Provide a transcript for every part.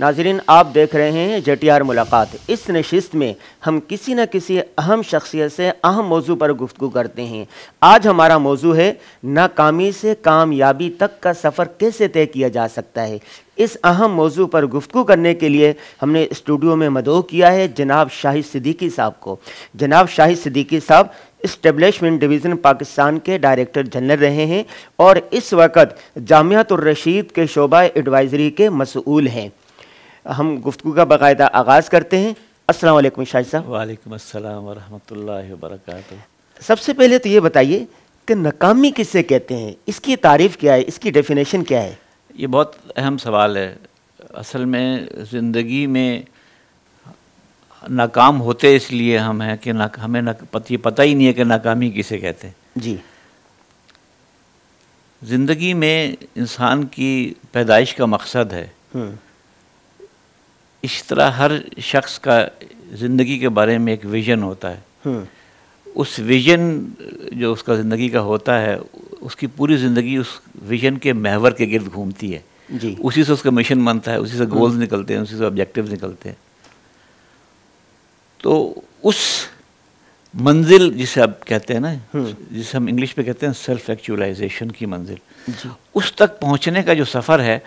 नाजरीन आप देख रहे हैं जटियार मुलाकात इस नशस्त में हम किसी न किसी अहम शख्सियत से अहम मौजू पर गुफ्तु करते हैं आज हमारा मौजू है नाकामी से कामयाबी तक का सफ़र कैसे तय किया जा सकता है इस अहम मौजू पर गुफ्तु करने के लिए हमने स्टूडियो में मदो किया है जनाब शाहिद सिद्दीकी साहब को जनाब शाहिद सिद्दीकी साहब इस्टेबलिशमेंट डिवीज़न पाकिस्तान के डायरेक्टर जनरल रहे हैं और इस वक्त जामियात रशीद के शोबा एडवाइज़री के मसूल हैं हम गुफ्तु का बाकायदा आगाज़ करते हैं असलम शाह साहब वालेकुम अस्सलाम वरहमतुल्लाहि वबरकातुहू सबसे पहले तो ये बताइए कि नाकामी किससे कहते हैं इसकी तारीफ़ क्या है इसकी डेफिनेशन क्या है ये बहुत अहम सवाल है असल में ज़िंदगी में नाकाम होते इसलिए हम हैं कि ना हमें ना पत, ये पता ही नहीं है कि नाकामी किसे कहते हैं जी ज़िंदगी में इंसान की पैदाइश का मकसद है हम्म। इस तरह हर शख्स का ज़िंदगी के बारे में एक विज़न होता है हम्म। उस विज़न जो उसका ज़िंदगी का होता है उसकी पूरी ज़िंदगी उस विज़न के महवर के गिर्द घूमती है जी उसी से उसका मिशन बनता है उसी से गोल्स हम्म। निकलते हैं उसी से ऑब्जेक्टिव निकलते हैं तो उस मंजिल जिसे आप कहते हैं ना हम्म। जिसे हम इंग्लिश में कहते हैं सेल्फ एक्चुअलाइजेशन की मंजिल उस तक पहुंचने का जो सफ़र है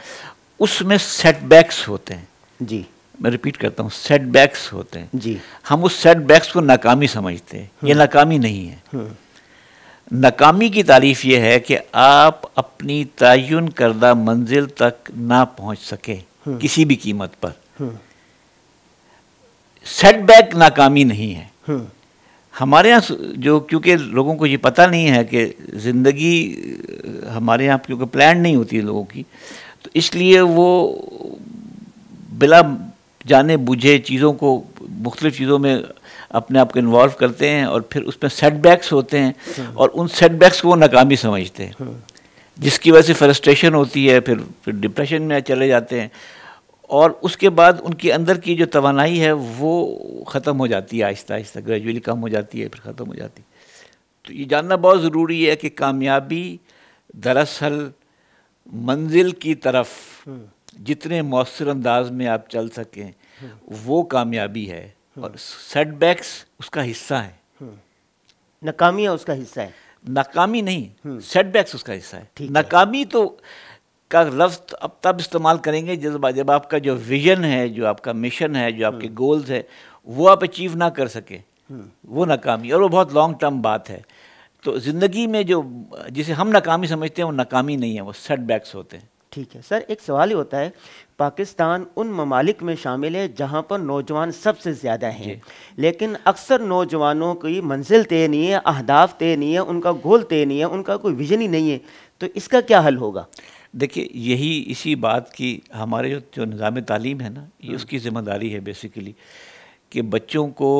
उसमें सेटबैक्स होते हैं जी मैं रिपीट करता हूँ सेटबैक्स होते हैं जी हम उस सेटबैक्स को नाकामी समझते हैं ये हम्म। नाकामी नहीं है हम्म। नाकामी की तारीफ ये है कि आप अपनी तयन करदा मंजिल तक ना पहुंच सके हम्म। किसी भी कीमत पर सेटबैक नाकामी नहीं है हमारे यहाँ जो क्योंकि लोगों को ये पता नहीं है कि ज़िंदगी हमारे यहाँ क्योंकि प्लान नहीं होती है लोगों की तो इसलिए वो बिला जाने बूझे चीज़ों को मुख्तलिफ़ चीज़ों में अपने आप को इन्वॉल्व करते हैं और फिर उसमें सेटबैक्स होते हैं हम्म। और उन सेटबैक्स को वो नाकामी समझते हैं हम्म। जिसकी वजह से फ्रस्ट्रेशन होती है फिर फिर डिप्रेशन में चले जाते हैं और उसके बाद उनके अंदर की जो तोानाई है वो ख़त्म हो जाती है आहिस्ता आहिस्ता ग्रेजुअली कम हो जाती है फिर ख़त्म हो जाती है तो ये जानना बहुत ज़रूरी है कि कामयाबी दरअसल मंजिल की तरफ हम्म। जितने मौसर अंदाज में आप चल सकें वो कामयाबी है और सेटबैक्स उसका हिस्सा है हम्म। नाकामियाँ उसका हिस्सा है नाकामी नहीं सेटबैक्स हम्म। उसका हिस्सा है नाकामी तो का लफ्ज़ तो अब तब इस्तेमाल करेंगे जब जब आपका जो विजन है जो आपका मिशन है जो आपके गोल्स हम्म। है वो आप अचीव ना कर सके वो नाकामी और वो बहुत लॉन्ग टर्म बात है तो ज़िंदगी में जो जिसे हम नाकामी समझते हैं वो नाकामी नहीं है वो सेटबैक्स होते हैं ठीक है सर एक सवाल ही होता है पाकिस्तान उन ममालिक में शामिल है जहाँ पर नौजवान सबसे ज़्यादा हैं लेकिन अक्सर नौजवानों की मंजिल तय नहीं है अहदाफ तय नहीं है उनका गोल तय नहीं है उनका कोई विजन ही नहीं है तो इसका क्या हल होगा देखिए यही इसी बात की हमारे जो जो निज़ाम तालीम है ना ये हाँ। उसकी ज़िम्मेदारी है बेसिकली कि बच्चों को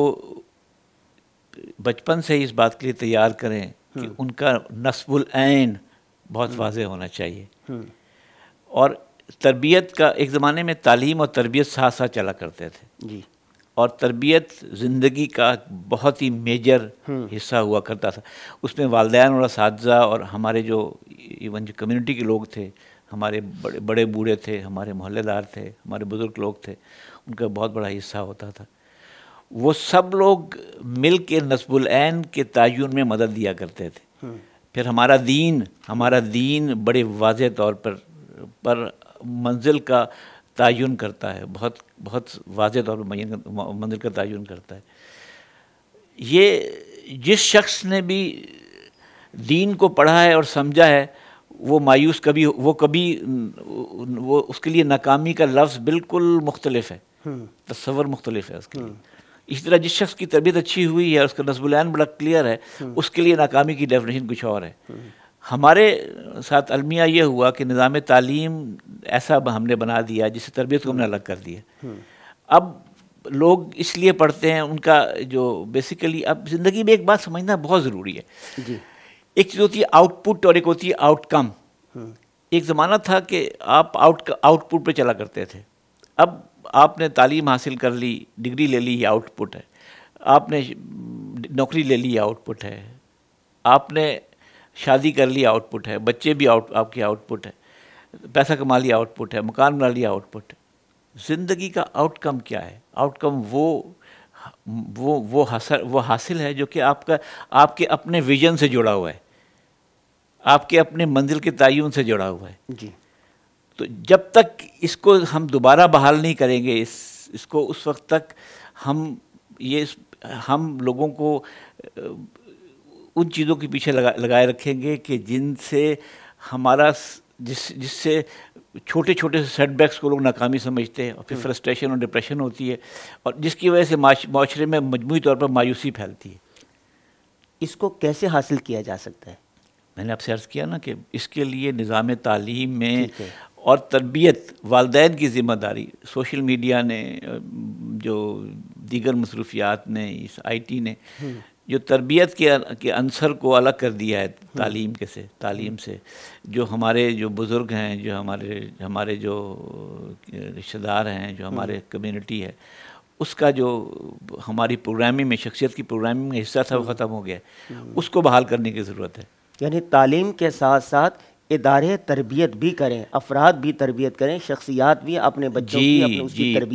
बचपन से ही इस बात के लिए तैयार करें कि हाँ। उनका नस्बुल बहुत हाँ। वाज होना चाहिए और तरबियत का एक ज़माने में तालीम और तरबियत साथ साथ चला करते थे जी और तरबियत ज़िंदगी का बहुत ही मेजर हम्म। हिस्सा हुआ करता था उसमें वालदेन और साजा और हमारे जो इवन जो कम्युनिटी के लोग थे हमारे बड़े बड़े बूढ़े थे हमारे मोहल्लेदार थे हमारे बुज़ुर्ग लोग थे उनका बहुत बड़ा हिस्सा होता था वो सब लोग मिल के नसबुलैन के तयन में मदद दिया करते थे हम्म। फिर हमारा दीन हमारा दीन बड़े वाज तौर पर पर मंजिल का तयन करता है बहुत बहुत वाज तौर पर मंजिल का तयन करता है ये जिस शख्स ने भी दीन को पढ़ा है और समझा है वो मायूस कभी वो कभी वो उसके लिए नाकामी का लफ्ज़ बिल्कुल मुख्तलिफ है हम्म। तस्वर मुख्तलिफ है उसके लिए हम्म। इसी तरह जिस शख्स की तबीयत अच्छी हुई है उसका नजबुल बड़ा क्लियर है हम्म। उसके लिए नाकामी की डेफिनेशन कुछ और है हमारे साथ अलमिया ये हुआ कि निज़ाम तालीम ऐसा हमने बना दिया जिससे तरबियत को हमने अलग कर दिया हम्म। अब लोग इसलिए पढ़ते हैं उनका जो बेसिकली अब ज़िंदगी में एक बात समझना बहुत ज़रूरी है जी। एक चीज़ होती है आउटपुट और एक होती है आउटकम हम्म। एक ज़माना था कि आप आउट आउटपुट पे चला करते थे अब आपने तालीम हासिल कर ली डिग्री ले ली आउटपुट है आपने नौकरी ले ली आउटपुट है आपने शादी कर ली आउटपुट है बच्चे भी आउट आपकी आउटपुट है पैसा कमा लिया आउटपुट है मकान बना लिया आउटपुट है ज़िंदगी का आउटकम क्या है आउटकम वो वो वो हासिल वो हासिल है जो कि आपका आपके अपने विजन से जुड़ा हुआ है आपके अपने मंजिल के तयन से जुड़ा हुआ है जी तो जब तक इसको हम दोबारा बहाल नहीं करेंगे इस इसको उस वक्त तक हम ये हम लोगों को उन चीज़ों के पीछे लगा लगाए रखेंगे कि जिनसे हमारा जिस जिससे छोटे छोटे से सेटबैक्स को लोग नाकामी समझते हैं और फिर फ्रस्ट्रेशन हम्म। और डिप्रेशन होती है और जिसकी वजह से माशरे में मजमू तौर पर मायूसी फैलती है इसको कैसे हासिल किया जा सकता है मैंने आपसे अर्ज़ किया ना कि इसके लिए निज़ाम तालीम में और तरबियत वालदे की ज़िम्मेदारी सोशल मीडिया ने जो दीगर मसरूफियात ने इस आई टी ने हम्म। जो तरबियत के के अंसर को अलग कर दिया है तालीम के से तालीम से जो हमारे जो बुज़ुर्ग हैं जो हमारे हमारे जो रिश्तेदार हैं जो हमारे कम्युनिटी हम्म। है उसका जो हमारी प्रोग्रामिंग में शख्सियत की प्रोग्रामिंग में हिस्सा था वो ख़त्म हो गया हम्म। उसको बहाल करने की ज़रूरत है यानी तालीम के साथ साथ इदारे तरबियत भी करें अफराद भी तरबियत करें शख्सियात भी अपने बच्चों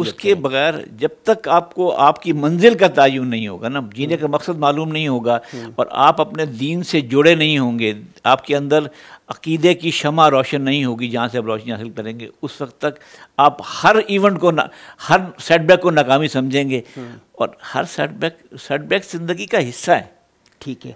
उसके बगैर जब तक आपको आपकी मंजिल का तयन नहीं होगा ना जीने हम्म। का मकसद मालूम नहीं होगा हम्म। और आप अपने दीन से जुड़े नहीं होंगे आपके अंदर अकीदे की शमा रोशन नहीं होगी जहाँ से आप रोशनी हासिल करेंगे उस वक्त तक आप हर इवेंट को ना हर सेटबैक को नाकामी समझेंगे हम्म। और हर सेटबैक सेटबैक ज़िंदगी का हिस्सा है ठीक है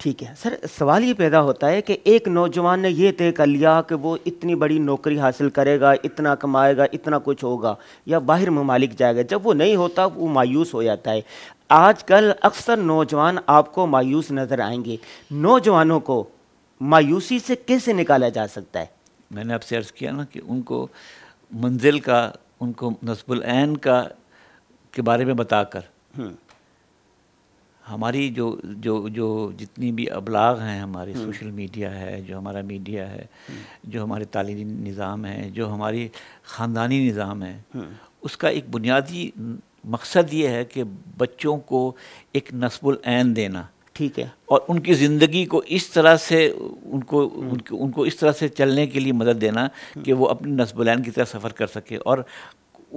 ठीक है सर सवाल ये पैदा होता है कि एक नौजवान ने ये तय कर लिया कि वो इतनी बड़ी नौकरी हासिल करेगा इतना कमाएगा इतना कुछ होगा या बाहर ममालिक जाएगा जब वो नहीं होता वो मायूस हो जाता है आजकल अक्सर नौजवान आपको मायूस नज़र आएंगे नौजवानों को मायूसी से कैसे निकाला जा सकता है मैंने आपसे अर्ज़ किया ना कि उनको मंजिल का उनको नसबुल का के बारे में बताकर हम्म। हमारी जो जो जो जितनी भी अबलाग हैं हमारी हम्म। सोशल मीडिया है जो हमारा मीडिया है हम्म। जो हमारे तालीमी निज़ाम है जो हमारी ख़ानदानी निज़ाम है हम्म। उसका एक बुनियादी मकसद ये है कि बच्चों को एक नस्बुल देना ठीक है और उनकी ज़िंदगी को इस तरह से उनको उनको उनको इस तरह से चलने के लिए मदद देना कि वो अपनी नस्बुलैन की तरह सफ़र कर सके और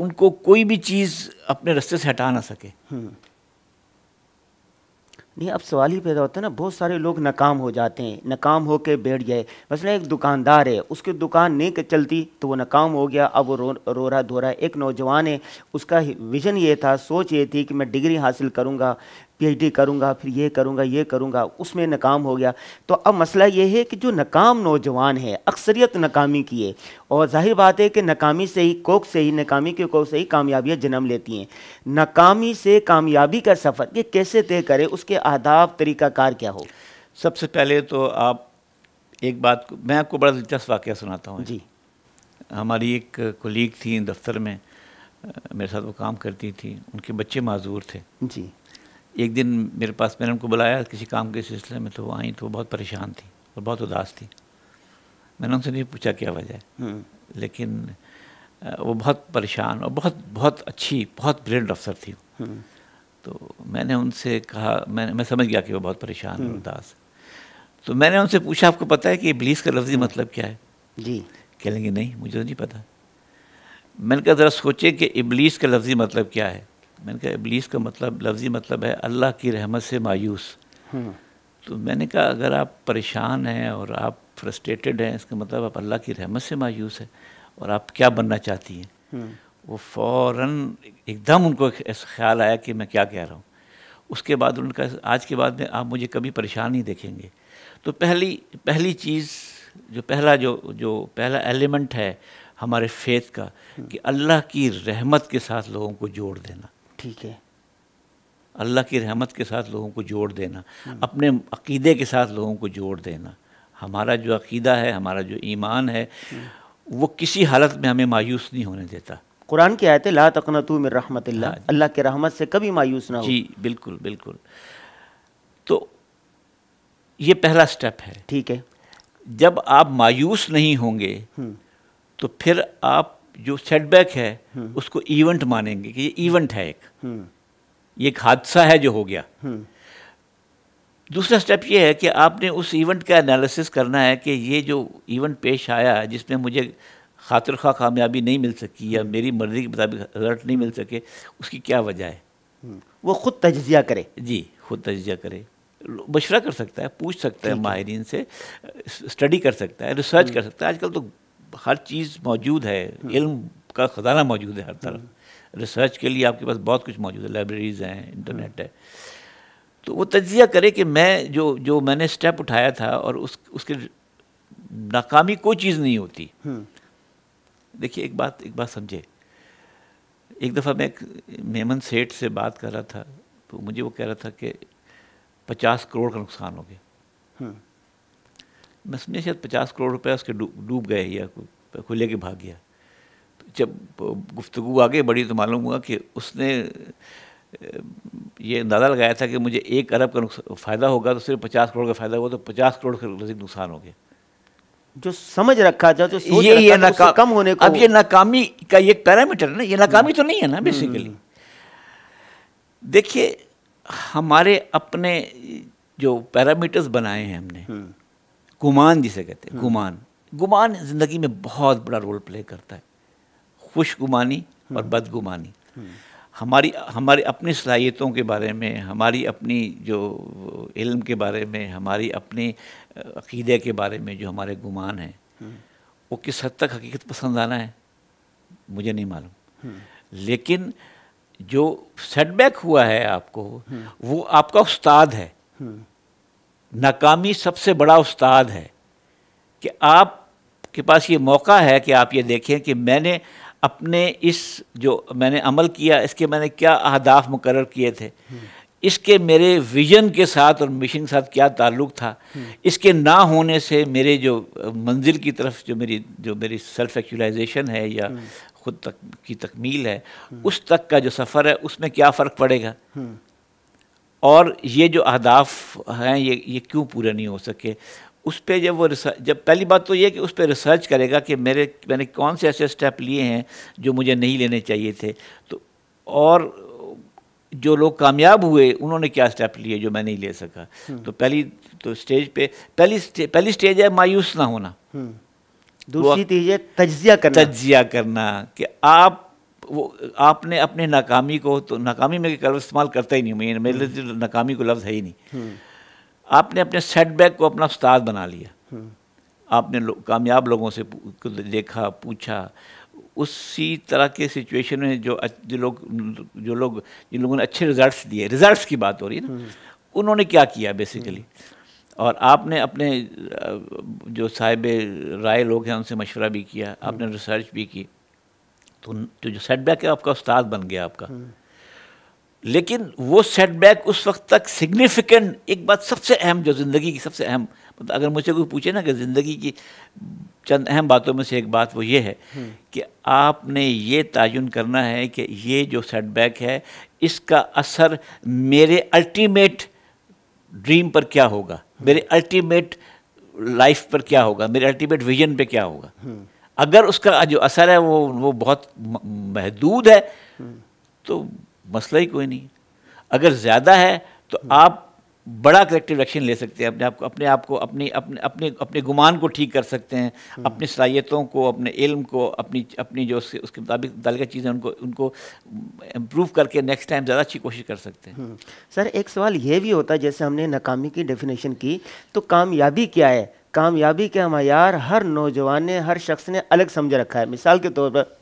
उनको कोई भी चीज़ अपने रस्ते से हटा ना सके नहीं अब सवाल ही पैदा होता है ना बहुत सारे लोग नाकाम हो जाते हैं नाकाम हो के बैठ गए मसला एक दुकानदार है उसकी दुकान नहीं चलती तो वो नाकाम हो गया अब वो रो रो रहा धो रहा है एक नौजवान है उसका विज़न ये था सोच ये थी कि मैं डिग्री हासिल करूँगा पीएचडी करूँगा फिर ये करूँगा ये करूँगा उसमें नाकाम हो गया तो अब मसला ये है कि जो नाकाम नौजवान है अक्सरियत नाकामी की है और जाहिर बात है कि नाकामी से ही कोक से ही नाकामी के कोक से ही कामयाबियाँ जन्म लेती हैं नाकामी से कामयाबी का सफ़र ये कैसे तय करें उसके आदाब तरीक़ाकार क्या हो सबसे पहले तो आप एक बात मैं आपको बड़ा दिलचस्प वाक्य सुनाता हूँ जी हमारी एक कोलीग थी दफ्तर में मेरे साथ वो काम करती थी उनके बच्चे माजूर थे जी एक दिन मेरे पास मैंने उनको बुलाया किसी काम के सिलसिले में तो वो आई तो वो बहुत परेशान थी और बहुत उदास थी मैंने उनसे नहीं पूछा क्या वजह है हम्म। लेकिन वो बहुत परेशान और बहुत बहुत अच्छी बहुत ब्रिलियंट अफसर थी तो मैंने उनसे कहा मैंने मैं समझ गया कि वो बहुत परेशान और हम्म। उदास तो मैंने उनसे पूछा आपको पता है कि इबलीस का लफ्जी मतलब क्या है जी कह लेंगे नहीं मुझे तो नहीं पता मैंने कहा ज़रा सोचे कि इबलीस का लफ्जी मतलब क्या है मैंने कहा इब्लीस का मतलब लफ्ज़ी मतलब है अल्लाह की रहमत से मायूस हम्म। तो मैंने कहा अगर आप परेशान हैं और आप फ्रस्ट्रेटेड हैं इसका मतलब आप अल्लाह की रहमत से मायूस है और आप क्या बनना चाहती हैं हम्म। वो फ़ौर एकदम उनको ख्याल आया कि मैं क्या कह रहा हूँ उसके बाद उनका आज के बाद में आप मुझे कभी परेशान नहीं देखेंगे तो पहली पहली चीज़ जो पहला जो जो पहला एलिमेंट है हमारे फेथ का कि अल्लाह की रहमत के साथ लोगों को जोड़ देना ठीक है अल्लाह की रहमत के साथ लोगों को जोड़ देना हम्म। अपने अकीदे के साथ लोगों को जोड़ देना हमारा जो अकीदा है हमारा जो ईमान है हम्म। वो किसी हालत में हमें मायूस नहीं होने देता कुरान की आयत ला तू में रहमत अल्लाह के रहमत से कभी मायूस ना हो जी बिल्कुल बिल्कुल तो ये पहला स्टेप है ठीक है जब आप मायूस नहीं होंगे हम्म। तो फिर आप जो सेटबैक है हम्म। उसको इवेंट मानेंगे कि ये इवेंट है एक हम्म। ये एक हादसा है जो हो गया हम्म। दूसरा स्टेप ये है कि आपने उस इवेंट का एनालिसिस करना है कि ये जो इवेंट पेश आया है जिसमें मुझे खातर खा कामयाबी नहीं मिल सकी या मेरी मर्ज़ी के मुताबिक रिजल्ट नहीं मिल सके उसकी क्या वजह है वो खुद तजिया करे जी खुद तजिया करे मशरा कर सकता है पूछ सकता है माहरीन से स्टडी कर सकता है रिसर्च कर सकता है आजकल तो हर चीज़ मौजूद है हाँ। इल्म का ख़जाना मौजूद है हर हाँ। तरफ रिसर्च के लिए आपके पास बहुत कुछ मौजूद है लाइब्रेरीज़ हैं इंटरनेट हाँ। है तो वो तजिया करे कि मैं जो जो मैंने स्टेप उठाया था और उस उसके नाकामी कोई चीज़ नहीं होती देखिए एक बात एक बात समझे एक दफ़ा मैं एक मेमन सेठ से बात कर रहा था तो मुझे वो कह रहा था कि पचास करोड़ का नुकसान हो गया मैं समझा शायद पचास करोड़ रुपया उसके डूब गए या कोई लेके भाग गया तो जब गुफ्तु आगे बढ़ी तो मालूम हुआ कि उसने ये अंदाज़ा लगाया था कि मुझे एक अरब का फ़ायदा होगा तो सिर्फ पचास करोड़ का फ़ायदा होगा तो पचास करोड़ का रसीद नुकसान हो गया जो समझ रखा था जो सोच ये रखा ये नाका कम होने को अब ये नाकामी का ये पैरामीटर है ना ये नाकामी तो नहीं है ना बेसिकली हम्म। देखिए हमारे अपने जो पैरामीटर्स बनाए हैं हमने हम्म। गुमान जिसे कहते हैं हाँ। गुमान गुमान ज़िंदगी में बहुत बड़ा रोल प्ले करता है खुशगुमानी और हाँ। बदगुमानी हाँ। हमारी हमारी अपनी सलाहियतों के बारे में हमारी अपनी जो इल्म के बारे में हमारी अपने अकीदे के बारे में जो हमारे गुमान हैं वो किस हद तक हकीकत पसंद आना है मुझे नहीं मालूम लेकिन जो सेटबैक हुआ है आपको वो आपका उस्ताद है नाकामी सबसे बड़ा उस्ताद है कि आप के पास ये मौका है कि आप ये देखें कि मैंने अपने इस जो मैंने अमल किया इसके मैंने क्या अहदाफ मुकर किए थे इसके मेरे विजन के साथ और मिशन के साथ क्या ताल्लुक़ था इसके ना होने से मेरे जो मंजिल की तरफ जो मेरी जो मेरी सेल्फ एक्चुलाइजेशन है या ख़ुद तक की तकमील है उस तक का जो सफ़र है उसमें क्या फ़र्क पड़ेगा और ये जो अहदाफ हैं ये ये क्यों पूरे नहीं हो सके उस पर जब वो जब पहली बात तो ये कि उस पर रिसर्च करेगा कि मेरे मैंने कौन से ऐसे स्टेप लिए हैं जो मुझे नहीं लेने चाहिए थे तो और जो लोग कामयाब हुए उन्होंने क्या स्टेप लिए जो मैं नहीं ले सका हम्म। तो पहली तो स्टेज पे पहली स्टे, पहली स्टेज है मायूस ना होना हम्म। दूसरी चीज़ है तजिया करना तजिया करना कि आप वो आपने अपने नाकामी को तो नाकामी में लफ्ज़ इस्तेमाल करता ही नहीं हूँ मेरे लिए तो नाकामी को लफ्ज़ है ही नहीं हम्म। आपने अपने सेटबैक को अपना उस्ताद बना लिया हम्म। आपने लो, कामयाब लोगों से देखा पूछा उसी तरह के सिचुएशन में जो जो लोग जो लोग जिन लोगों ने अच्छे रिजल्ट्स दिए रिजल्ट्स की बात हो रही है ना हम्म। उन्होंने क्या किया बेसिकली और आपने अपने जो साहिब राय लोग हैं उनसे मशवरा भी किया आपने रिसर्च भी की तो, तो जो जो सेटबैक है आपका उस्ताद बन गया आपका लेकिन वो सेटबैक उस वक्त तक सिग्निफिकेंट एक बात सबसे अहम जो ज़िंदगी की सबसे अहम मतलब अगर मुझसे कोई पूछे ना कि ज़िंदगी की चंद अहम बातों में से एक बात वो ये है कि आपने ये तयन करना है कि ये जो सेटबैक है इसका असर मेरे अल्टीमेट ड्रीम पर क्या होगा मेरे अल्टीमेट लाइफ पर क्या होगा मेरे अल्टीमेट विजन पे क्या होगा अगर उसका जो असर है वो वो बहुत महदूद है तो मसला ही कोई नहीं अगर ज़्यादा है तो आप बड़ा करेक्टिव एक्शन ले सकते हैं अपने आप को अपने आप को अपनी अपने अपने अपने गुमान को ठीक कर सकते हैं अपनी सलाहियतों को अपने इल्म को अपनी अपनी जो उसके उसके मुताबिक मुतल चीज़ें उनको उनको इम्प्रूव करके नेक्स्ट टाइम ज़्यादा अच्छी कोशिश कर सकते हैं हम्म। सर एक सवाल ये भी होता है जैसे हमने नाकामी की डेफिनेशन की तो कामयाबी क्या है कामयाबी का मैार हर नौजवान ने हर शख्स ने अलग समझ रखा है मिसाल के तौर पर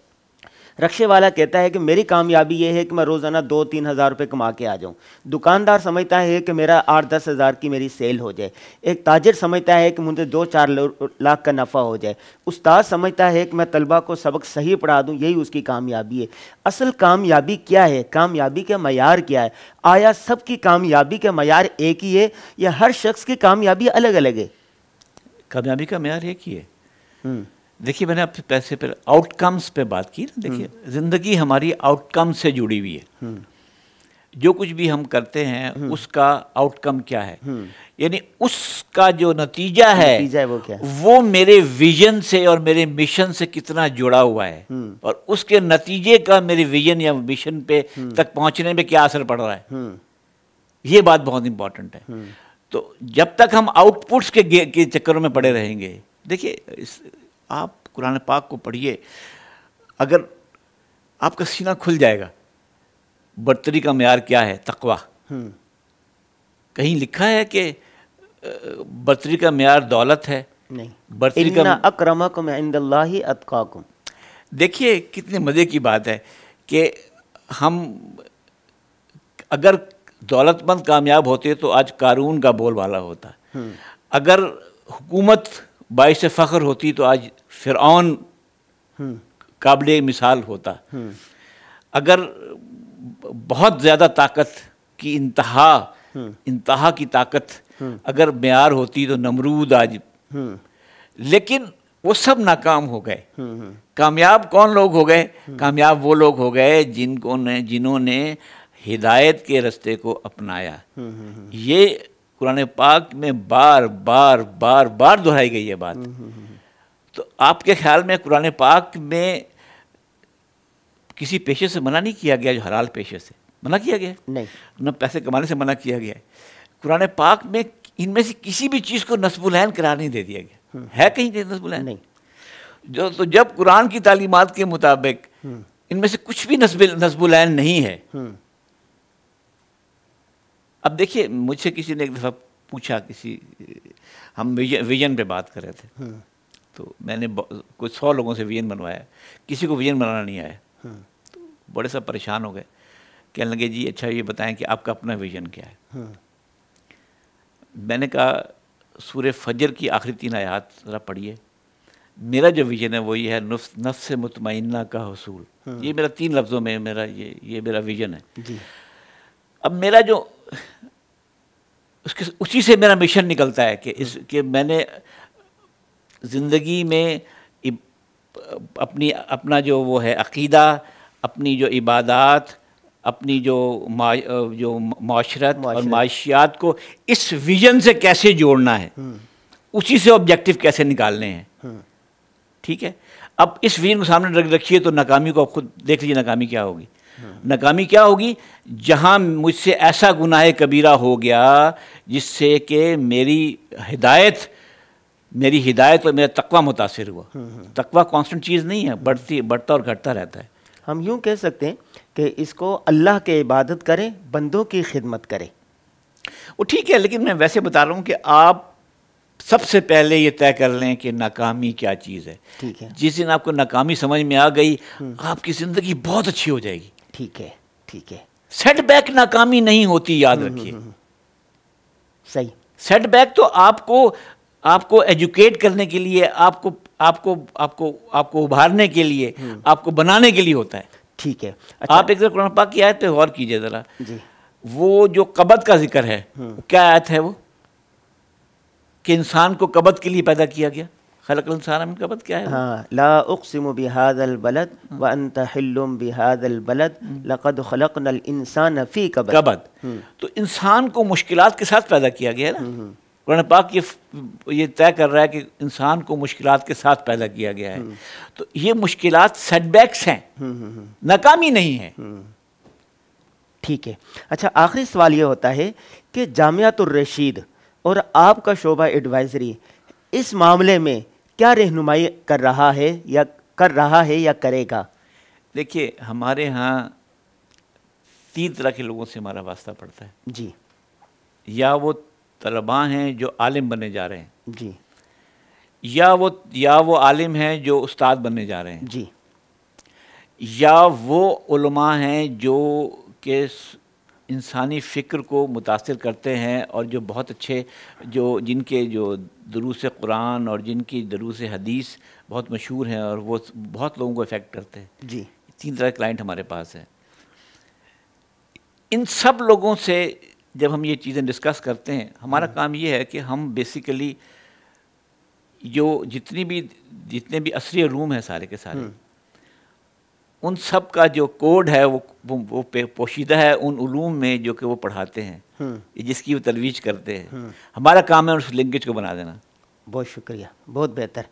रक्शे वाला कहता है कि मेरी कामयाबी ये है कि मैं रोज़ाना दो तीन हज़ार रुपये कमा के आ जाऊँ दुकानदार समझता है कि मेरा आठ दस हज़ार की मेरी सेल हो जाए एक ताजर समझता है कि मुझे दो चार लाख का नफ़ा हो जाए उस्ताद समझता है कि मैं तलबा को सबक सही पढ़ा दूँ यही उसकी कामयाबी है असल कामयाबी क्या है कामयाबी का मैार क्या है आया सबकी कामयाबी का मैार एक ही है या हर शख्स की कामयाबी अलग अलग है कामयाबी का मैार एक ही है हम्म। देखिए मैंने आपसे पैसे पर आउटकम्स पे बात की ना देखिए हम्म। ज़िंदगी हमारी आउटकम से जुड़ी हुई है हम्म। जो कुछ भी हम करते हैं उसका आउटकम क्या है यानी उसका जो नतीजा है नतीजा है वो क्या है? वो मेरे विजन से और मेरे मिशन से कितना जुड़ा हुआ है और उसके नतीजे का मेरे विजन या मिशन पे तक पहुंचने में क्या असर पड़ रहा है ये बात बहुत इंपॉर्टेंट है तो जब तक हम आउटपुट्स के के चक्करों में पड़े रहेंगे देखिए आप कुरान पाक को पढ़िए अगर आपका सीना खुल जाएगा बर्तरी का मैार क्या है तकवा हम्म। कहीं लिखा है कि बर्तरी का मैार दौलत है नहीं बर्तरी का अक्रमकुम देखिए कितने मज़े की बात है कि हम अगर दौलतमंद कामयाब होते तो आज कारून का बोलबाला होता हम्म। अगर हुकूमत बाईस फ़ख्र होती तो आज फिर हम्म। काबिल मिसाल होता हम्म। अगर बहुत ज़्यादा ताकत की इंतहा इंतहा की ताकत अगर मैार होती तो नमरूद आज लेकिन वो सब नाकाम हो गए कामयाब कौन लोग हो गए कामयाब वो लोग हो गए जिनको ने जिन्होंने हिदायत के रास्ते को अपनाया हम्म, हम्म, हम्म। ये कुरान पाक में बार बार बार बार दोहराई गई है बात तो आपके ख्याल में कुरान पाक में किसी पेशे से मना नहीं किया गया जो हलाल पेशे से मना किया गया नहीं न पैसे कमाने से मना किया गया है कुरान पाक में इनमें से किसी भी चीज़ को नस्बुलैन करार नहीं दे दिया गया है कहीं कहीं नस्बुलैन नहीं जो तो जब कुरान की तालीमत के मुताबिक इनमें से कुछ भी नस्बुलैन नहीं है अब देखिए मुझसे किसी ने एक दफ़ा पूछा किसी हम विजन, पे बात कर रहे थे हाँ। तो मैंने कुछ सौ लोगों से विजन बनवाया किसी को विजन बनाना नहीं आया हाँ। तो बड़े सब परेशान हो गए कहने लगे जी अच्छा ये बताएं कि आपका अपना विजन क्या है हाँ। मैंने कहा सूर्य फजर की आखिरी तीन आयात ज़रा पढ़िए मेरा जो विजन है वो ये है नफ्स नफ से मुतमिना का हसूल ये मेरा तीन लफ्ज़ों में मेरा ये ये मेरा विजन है अब मेरा जो उसके उसी से मेरा मिशन निकलता है कि इस कि मैंने ज़िंदगी में अपनी अपना जो वो है अकीदा अपनी जो इबादत अपनी जो जो माशरत और माशियात को इस विजन से कैसे जोड़ना है हम्म। उसी से ऑब्जेक्टिव कैसे निकालने हैं हम्म। ठीक है अब इस विजन को सामने रख रखिए तो नाकामी को आप खुद देख लीजिए नाकामी क्या होगी नाकामी क्या होगी जहाँ मुझसे ऐसा गुनाह कबीरा हो गया जिससे कि मेरी हिदायत मेरी हिदायत और मेरा तकवा मुतासर हुआ हम्म, हम्म। तकवा कांस्टेंट चीज़ नहीं है बढ़ती बढ़ता और घटता रहता है हम यूँ कह सकते हैं कि इसको अल्लाह के इबादत करें बंदों की खिदमत करें वो ठीक है लेकिन मैं वैसे बता रहा हूँ कि आप सबसे पहले ये तय कर लें कि नाकामी क्या चीज़ है ठीक है जिस दिन आपको नाकामी समझ में आ गई हम्म। आपकी ज़िंदगी बहुत अच्छी हो जाएगी ठीक है ठीक है सेटबैक नाकामी नहीं होती याद हम्म, रखिए हम्म, हम्म। सही सेटबैक तो आपको आपको एजुकेट करने के लिए आपको आपको आपको आपको उभारने के लिए आपको बनाने के लिए होता है ठीक है अच्छा। आप एक कुरान पाक की आयत पे गौर कीजिए ज़रा वो जो कबद का जिक्र है क्या आयत है वो कि इंसान को कबद के लिए पैदा किया गया खलक इंसान क्या है हाँ ला उकसम बिहाद व अनत हिल्लुम बिहाद अलबलद लक़द खलक इंसान फ़ी कबद कबद हम्म। तो इंसान को मुश्किल के साथ पैदा किया गया है ना हम्म, हम्म। कुरान पाक ये ये तय कर रहा है कि इंसान को मुश्किल के साथ पैदा किया गया है तो ये मुश्किल सेटबैक्स हैं नाकामी नहीं है ठीक है अच्छा आखिरी सवाल ये होता है कि जामियातुर रशीद और आपका शोभा एडवाइजरी इस मामले में क्या रहनुमाई कर रहा है या कर रहा है या करेगा देखिए हमारे यहाँ तीन तरह के लोगों से हमारा वास्ता पड़ता है जी या वो तलबा हैं जो आलिम बनने जा रहे हैं जी या वो या वो आलिम हैं जो उस्ताद बनने जा रहे हैं जी या वो उलमा हैं जो के इंसानी फ़िक्र को मुतासर करते हैं और जो बहुत अच्छे जो जिनके जो दरूस कुरान और जिनकी दरूस हदीस बहुत मशहूर हैं और वो बहुत लोगों को अफेक्ट करते हैं जी तीन तरह क्लाइंट हमारे पास हैं इन सब लोगों से जब हम ये चीज़ें डिस्कस करते हैं हमारा हम्म। काम ये है कि हम बेसिकली जो जितनी भी जितने भी असरी रूम हैं सारे के सारे हम्म। उन सब का जो कोड है वो वो पोशीदा है उन उलूम में जो कि वो पढ़ाते हैं हम्म। जिसकी वो तलवीज करते हैं हम्म। हमारा काम है उस लिंकेज को बना देना बहुत शुक्रिया बहुत बेहतर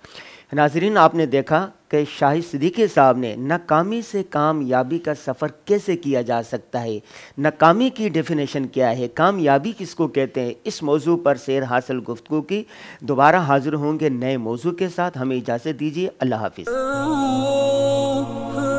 नाजरीन आपने देखा कि शाहिद सिद्दीकी साहब ने नाकामी से कामयाबी का सफ़र कैसे किया जा सकता है नाकामी की डेफिनेशन क्या है कामयाबी किसको कहते हैं इस मौजू पर शेर हासिल गुफ्तु की दोबारा हाजिर होंगे नए मौजू के साथ हमें इजाज़त दीजिए अल्लाह हाफिज़